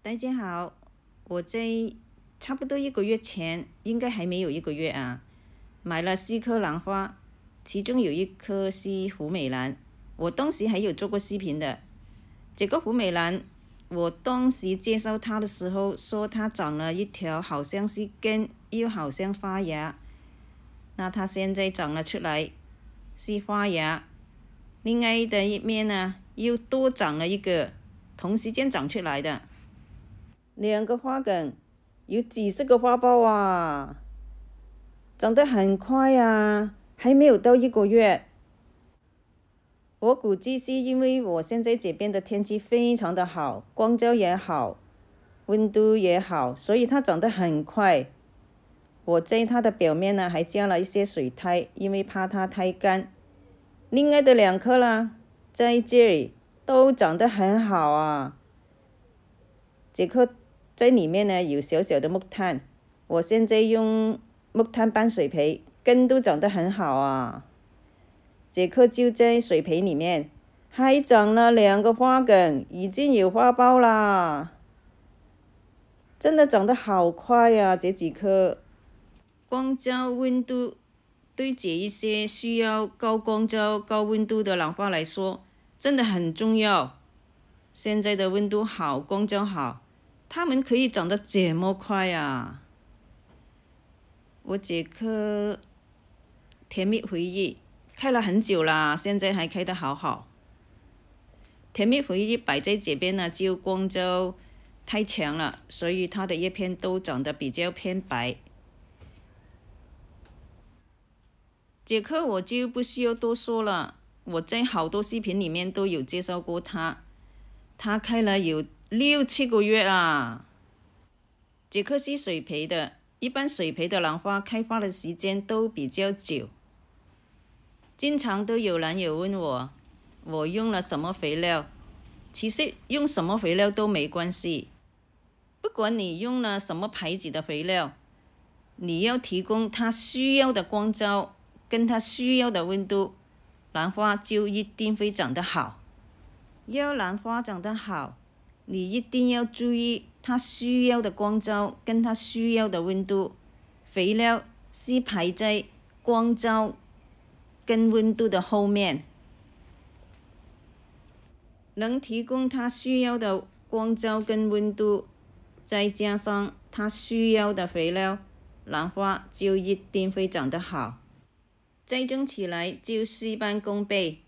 大家好，我在差不多一个月前，应该还没有一个月啊，买了四颗兰花，其中有一颗是胡美兰，我当时还有做过视频的。这个胡美兰，我当时介绍它的时候说它长了一条，好像是根，又好像发芽。那它现在长了出来，是发芽。另外的一面呢，又多长了一个，同时间长出来的。两个花梗，有几十个花苞啊，长得很快呀，还没有到一个月。我估计是因为我现在这边的天气非常的好，光照也好，温度也好，所以它长得很快。我在它的表面呢还加了一些水苔，因为怕它太干。另外的两颗啦，在这里都长得很好啊，这颗在里面呢有小小的木炭，我现在用木炭拌水培，根都长得很好啊。这棵就在水培里面，还长了两个花梗，已经有花苞啦。真的长得好快呀！这几棵光照温度对这些需要高光照、高温度的兰花来说，真的很重要。现在的温度好，光照好。它们可以长得这么快啊！我这颗甜蜜回忆开了很久了，现在还开得好好。甜蜜回忆摆在这边呢，就光照太强了，所以它的叶片都长得比较偏白。这颗我就不需要多说了，我在好多视频里面都有介绍过它，它开了有。六七个月啊！杰克是水培的，一般水培的兰花开花的时间都比较久。经常都有兰友问我，我用了什么肥料？其实用什么肥料都没关系，不管你用了什么牌子的肥料，你要提供它需要的光照，跟它需要的温度，兰花就一定会长得好。要兰花长得好。你一定要注意它需要的光照跟它需要的温度，肥料是排在光照跟温度的后面，能提供它需要的光照跟温度，再加上它需要的肥料，兰花就一定会长得好，栽种起来就事半功倍。